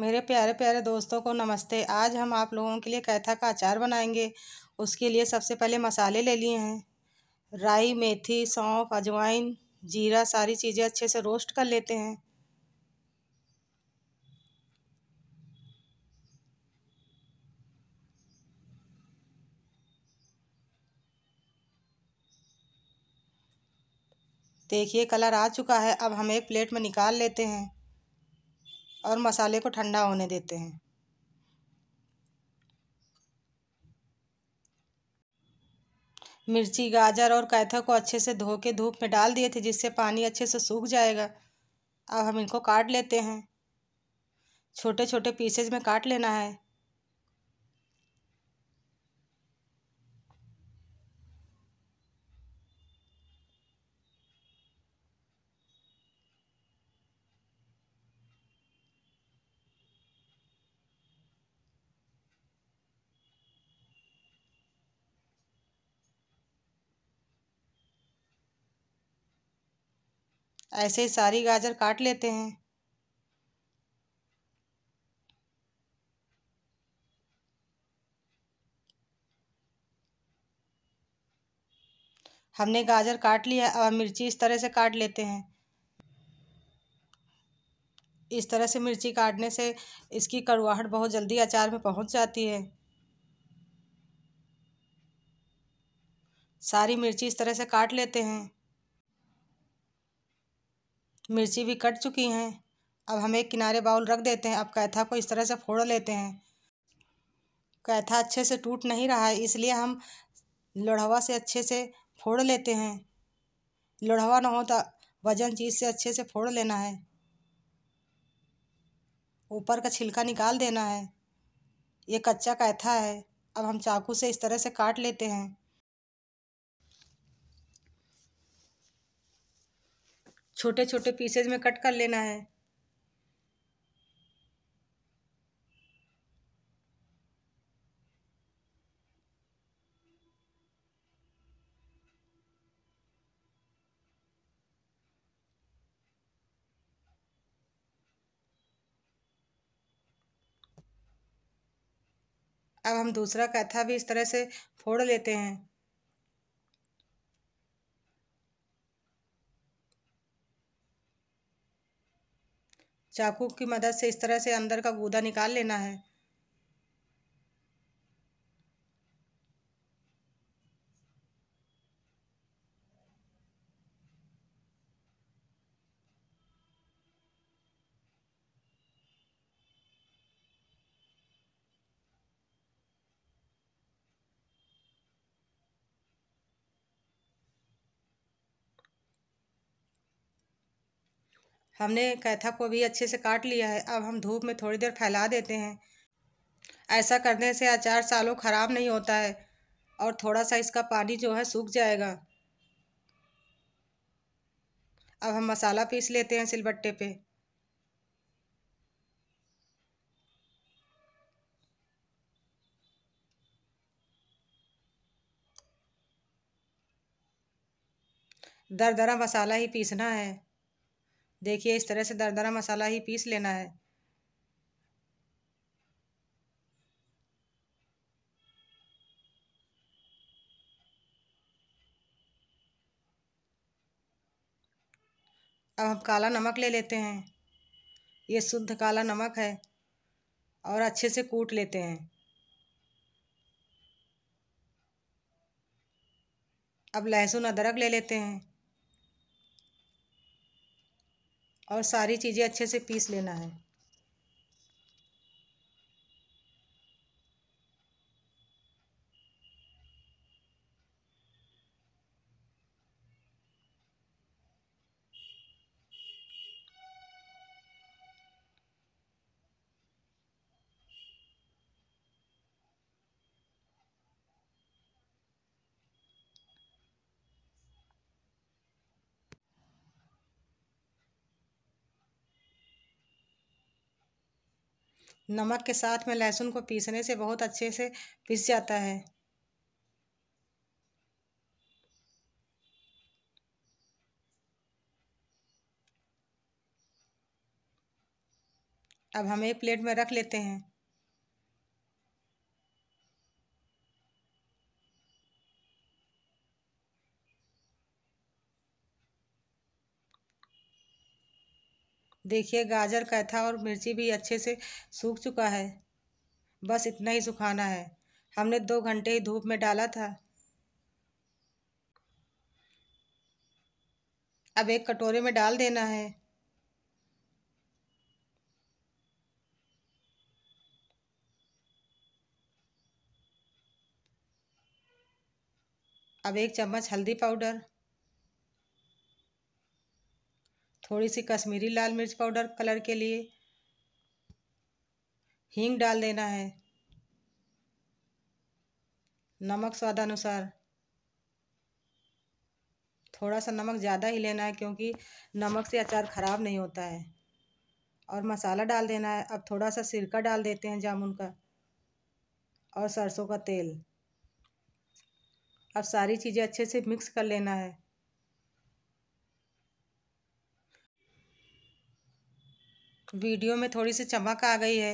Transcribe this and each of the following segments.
मेरे प्यारे प्यारे दोस्तों को नमस्ते आज हम आप लोगों के लिए कैथा का अचार बनाएंगे उसके लिए सबसे पहले मसाले ले लिए हैं राई मेथी सौंफ अजवाइन जीरा सारी चीज़ें अच्छे से रोस्ट कर लेते हैं देखिए कलर आ चुका है अब हम एक प्लेट में निकाल लेते हैं और मसाले को ठंडा होने देते हैं मिर्ची गाजर और कैथा को अच्छे से धो के धूप में डाल दिए थे जिससे पानी अच्छे से सूख जाएगा अब हम इनको काट लेते हैं छोटे छोटे पीसेज में काट लेना है ऐसे ही सारी गाजर काट लेते हैं हमने गाजर काट लिया अब मिर्ची इस तरह से काट लेते हैं इस तरह से मिर्ची काटने से इसकी कड़वाहट बहुत जल्दी अचार में पहुंच जाती है सारी मिर्ची इस तरह से काट लेते हैं मिर्ची भी कट चुकी हैं अब हम एक किनारे बाउल रख देते हैं अब कैथा को इस तरह से फोड़ लेते हैं कैथा अच्छे से टूट नहीं रहा है इसलिए हम लोढ़वा से अच्छे से फोड़ लेते हैं लोढ़वा ना हो तो वजन चीज़ से अच्छे से फोड़ लेना है ऊपर का छिलका निकाल देना है ये कच्चा कैथा है अब हम चाकू से इस तरह से काट लेते हैं छोटे छोटे पीसेज में कट कर लेना है अब हम दूसरा कैथा भी इस तरह से फोड़ लेते हैं चाकू की मदद से इस तरह से अंदर का गूदा निकाल लेना है हमने कैथा को भी अच्छे से काट लिया है अब हम धूप में थोड़ी देर फैला देते हैं ऐसा करने से अचार सालों ख़राब नहीं होता है और थोड़ा सा इसका पानी जो है सूख जाएगा अब हम मसाला पीस लेते हैं सिलबट्टे पे दरदरा मसाला ही पीसना है देखिए इस तरह से दरदरा मसाला ही पीस लेना है अब हम काला नमक ले लेते हैं ये शुद्ध काला नमक है और अच्छे से कूट लेते हैं अब लहसुन अदरक ले लेते हैं और सारी चीज़ें अच्छे से पीस लेना है नमक के साथ में लहसुन को पीसने से बहुत अच्छे से पिस जाता है अब हम एक प्लेट में रख लेते हैं देखिए गाजर कैथा और मिर्ची भी अच्छे से सूख चुका है बस इतना ही सुखाना है हमने दो घंटे ही धूप में डाला था अब एक कटोरे में डाल देना है अब एक चम्मच हल्दी पाउडर थोड़ी सी कश्मीरी लाल मिर्च पाउडर कलर के लिए हींग डाल देना है नमक स्वादानुसार थोड़ा सा नमक ज़्यादा ही लेना है क्योंकि नमक से अचार ख़राब नहीं होता है और मसाला डाल देना है अब थोड़ा सा सिरका डाल देते हैं जामुन का और सरसों का तेल अब सारी चीज़ें अच्छे से मिक्स कर लेना है वीडियो में थोड़ी सी चमक आ गई है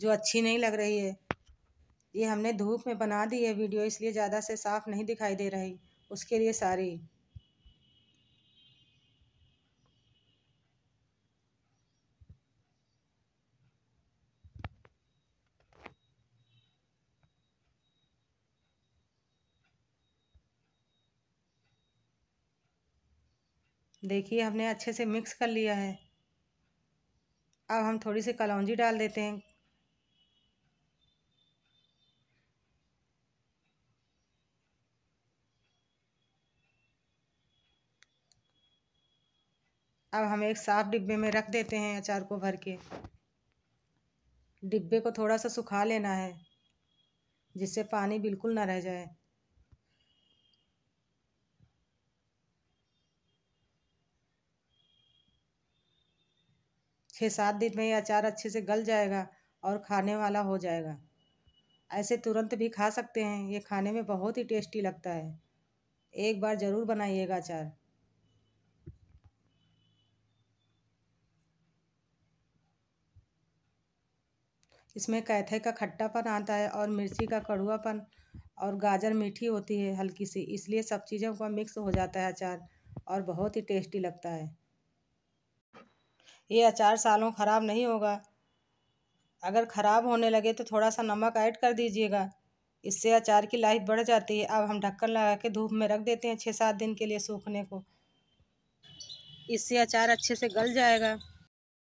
जो अच्छी नहीं लग रही है ये हमने धूप में बना दी है वीडियो इसलिए ज़्यादा से साफ़ नहीं दिखाई दे रही उसके लिए सारी देखिए हमने अच्छे से मिक्स कर लिया है अब हम थोड़ी सी कलौजी डाल देते हैं अब हम एक साफ डिब्बे में रख देते हैं अचार को भर के डिब्बे को थोड़ा सा सुखा लेना है जिससे पानी बिल्कुल ना रह जाए छः सात दिन में ही अचार अच्छे से गल जाएगा और खाने वाला हो जाएगा ऐसे तुरंत भी खा सकते हैं ये खाने में बहुत ही टेस्टी लगता है एक बार ज़रूर बनाइएगा अचार इसमें कैथे का खट्टापन आता है और मिर्ची का कड़ुआपन और गाजर मीठी होती है हल्की सी इसलिए सब चीज़ों का मिक्स हो जाता है अचार और बहुत ही टेस्टी लगता है ये अचार सालों ख़राब नहीं होगा अगर ख़राब होने लगे तो थोड़ा सा नमक ऐड कर दीजिएगा इससे अचार की लाइफ बढ़ जाती है अब हम ढक्कन लगा के धूप में रख देते हैं छः सात दिन के लिए सूखने को इससे अचार अच्छे से गल जाएगा